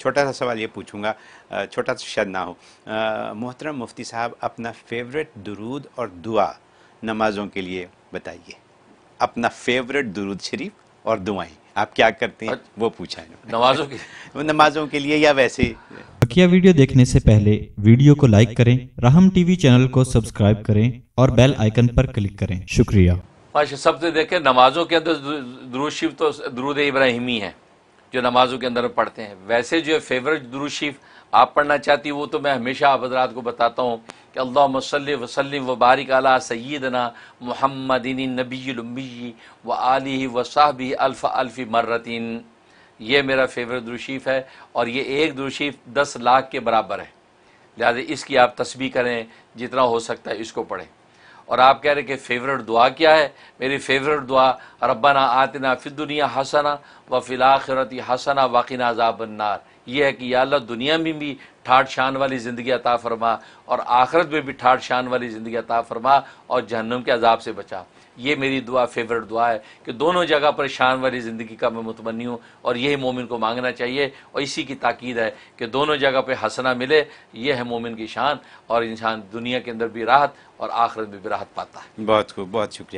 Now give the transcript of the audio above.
छोटा सा सवाल ये पूछूंगा छोटा सा शायद ना हो मोहतरम मुफ्ती साहब अपना फेवरेट दुरूद और दुआ नमाजों के लिए बताइए अपना फेवरेट दुरूद शरीफ और दुआएं आप क्या करते हैं अच्छा। वो पूछा है नमाजों के नमाजों के लिए या वैसे बकिया वीडियो देखने से पहले वीडियो को लाइक करें रहम टीवी चैनल को सब्सक्राइब करें और बेल आइकन पर क्लिक करें शुक्रिया सबसे देखें नमाजों के अंदर दुरूद शिव तो दुरूद इब्राहिमी है जो नमाजों के अंदर पढ़ते हैं वैसे जो है फेवरेट दुरुशीफ आप पढ़ना चाहती वो तो मैं हमेशा आप हजरात को बताता हूँ कि अल्लाह मसल वसलम बारिक अला सैदना मोहम्मदिन नबीमी व आली व साहबी अल्फ़ अल्फ़ी मर्रतिन ये मेरा फेवरेट दुरुशीफ है और ये एक दुरुशीफ दस लाख के बराबर है लिहाजा इसकी आप तस्वीर करें जितना हो सकता है इसको पढ़ें और आप कह रहे कि फेवरेट दुआ क्या है मेरी फेवरेट दुआ रब्बाना आतना दुनिया हसना व फिलाखरती हसना वाकिना जाबन्नार यह है कि या अल्लाह दुनिया में भी ठाठ शान वाली ज़िंदगी अता फरमा और आखरत में भी ठाठ शान वाली ज़िंदगी अता फरमा और जहन्नम के अजाब से बचा ये मेरी दुआ फेवरेट दुआ है कि दोनों जगह पर शान वाली ज़िंदगी का मैं मुतमनी हूँ और यही मोमिन को मांगना चाहिए और इसी की ताकीद है कि दोनों जगह पर हंसना मिले यह है मोमिन की शान और इंसान दुनिया के अंदर भी राहत और आखिरत में भी राहत पाता है बहुत खूब बहुत शुक्रिया